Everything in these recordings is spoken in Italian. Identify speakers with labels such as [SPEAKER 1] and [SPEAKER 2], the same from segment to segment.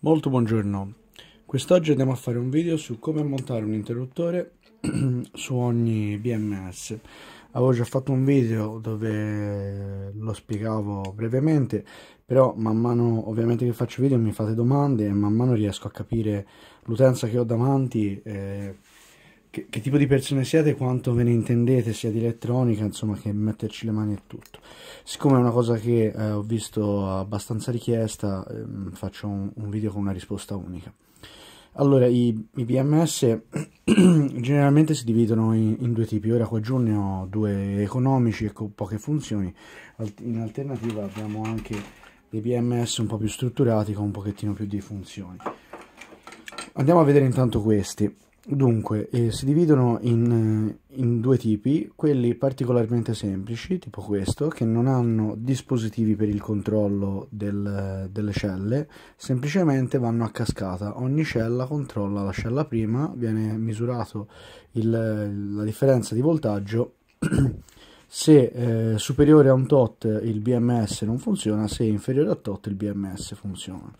[SPEAKER 1] Molto buongiorno, quest'oggi andiamo a fare un video su come montare un interruttore su ogni BMS. Avevo già fatto un video dove lo spiegavo brevemente, però man mano ovviamente che faccio video mi fate domande e man mano riesco a capire l'utenza che ho davanti. Eh, che, che, tipo di persone siete, quanto ve ne intendete sia di elettronica, insomma, che metterci le mani e tutto. Siccome è una cosa che eh, ho visto abbastanza richiesta, ehm, faccio un, un, video con una risposta unica. Allora, i, i PMS generalmente si dividono in, in, due tipi. Ora qua giù ne ho due economici e con poche funzioni. In alternativa abbiamo anche dei PMS un po' più strutturati con un pochettino più di funzioni. Andiamo a vedere intanto questi. Dunque, eh, si dividono in, eh, in, due tipi, quelli particolarmente semplici, tipo questo, che non hanno dispositivi per il controllo del, delle celle, semplicemente vanno a cascata, ogni cella controlla la cella prima, viene misurato il, la differenza di voltaggio, se eh, superiore a un tot il BMS non funziona, se inferiore a tot il BMS funziona.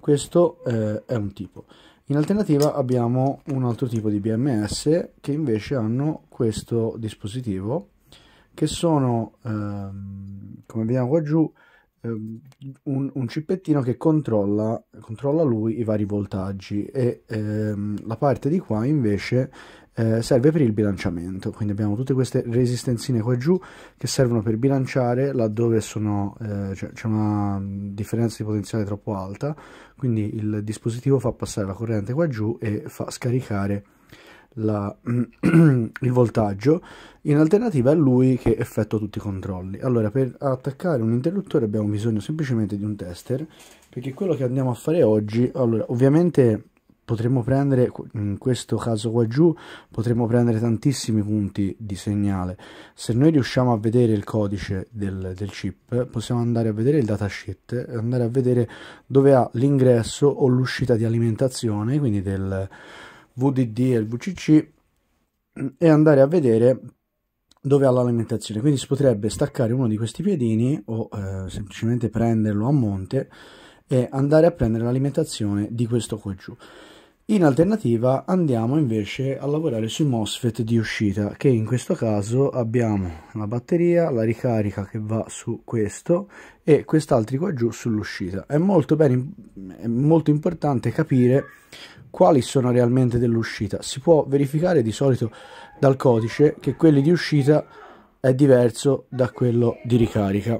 [SPEAKER 1] Questo eh, è un tipo. In alternativa abbiamo un altro tipo di BMS che invece hanno questo dispositivo che sono, ehm, come vediamo qua giù, ehm, un, un, cippettino che controlla, controlla, lui i vari voltaggi e ehm, la parte di qua invece eh, serve per il bilanciamento. Quindi abbiamo tutte queste resistenzine qua giù che servono per bilanciare laddove sono, eh, cioè, c'è una differenza di potenziale troppo alta, quindi il dispositivo fa passare la corrente qua giù e fa scaricare la, il voltaggio in alternativa è lui che effettua tutti i controlli allora per attaccare un interruttore abbiamo bisogno semplicemente di un tester perché quello che andiamo a fare oggi allora ovviamente potremmo prendere in questo caso qua giù potremmo prendere tantissimi punti di segnale se noi riusciamo a vedere il codice del, del chip possiamo andare a vedere il datasheet andare a vedere dove ha l'ingresso o l'uscita di alimentazione quindi del VDD e il VCC e andare a vedere dove ha l'alimentazione quindi si potrebbe staccare uno di questi piedini o eh, semplicemente prenderlo a monte e andare a prendere l'alimentazione di questo qua giù. In alternativa andiamo invece a lavorare sui MOSFET di uscita che in questo caso abbiamo la batteria, la ricarica che va su questo e quest'altro qua giù sull'uscita. È, è molto importante capire quali sono realmente dell'uscita. Si può verificare di solito dal codice che quelli di uscita è diverso da quello di ricarica.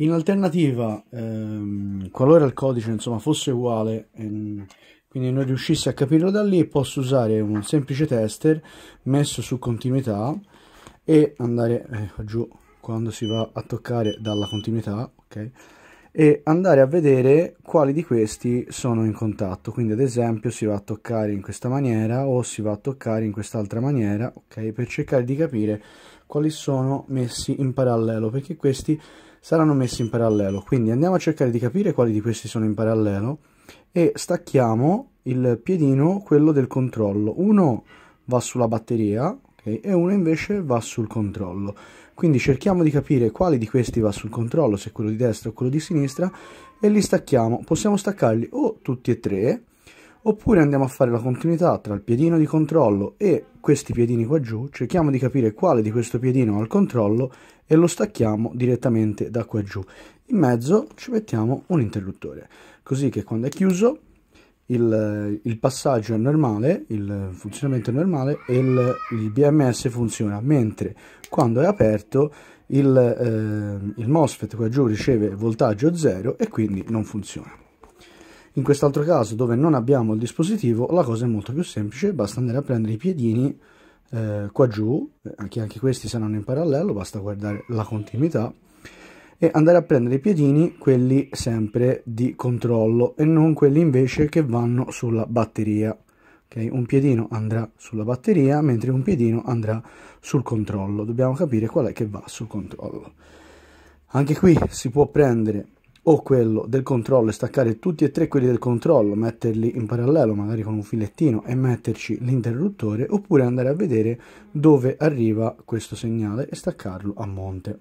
[SPEAKER 1] In alternativa, ehm, qualora il codice insomma, fosse uguale, ehm, quindi non riuscissi a capirlo da lì, posso usare un semplice tester messo su continuità e andare eh, giù quando si va a toccare dalla continuità, ok? E andare a vedere quali di questi sono in contatto. Quindi, ad esempio, si va a toccare in questa maniera o si va a toccare in quest'altra maniera, ok? Per cercare di capire quali sono messi in parallelo, perché questi saranno messi in parallelo. Quindi andiamo a cercare di capire quali di questi sono in parallelo e stacchiamo il piedino, quello del controllo. Uno va sulla batteria okay, e uno invece va sul controllo. Quindi cerchiamo di capire quale di questi va sul controllo, se quello di destra o quello di sinistra, e li stacchiamo. Possiamo staccarli o tutti e tre, oppure andiamo a fare la continuità tra il piedino di controllo e questi piedini qua giù, cerchiamo di capire quale di questo piedino ha il controllo e lo stacchiamo direttamente da qua giù. In mezzo ci mettiamo un interruttore, così che quando è chiuso il, il passaggio è normale, il funzionamento è normale e il, il BMS funziona, mentre quando è aperto il, eh, il MOSFET qua giù riceve voltaggio 0 e quindi non funziona. In quest'altro caso, dove non abbiamo il dispositivo, la cosa è molto più semplice, basta andare a prendere i piedini eh, qua giù, anche, eh, anche questi saranno in parallelo, basta guardare la continuità, e andare a prendere i piedini, quelli sempre di controllo e non quelli invece che vanno sulla batteria. Okay? Un piedino andrà sulla batteria, mentre un piedino andrà sul controllo. Dobbiamo capire qual è che va sul controllo. Anche qui si può prendere o quello del controllo e staccare tutti e tre quelli del controllo, metterli in parallelo magari con un filettino e metterci l'interruttore oppure andare a vedere dove arriva questo segnale e staccarlo a monte.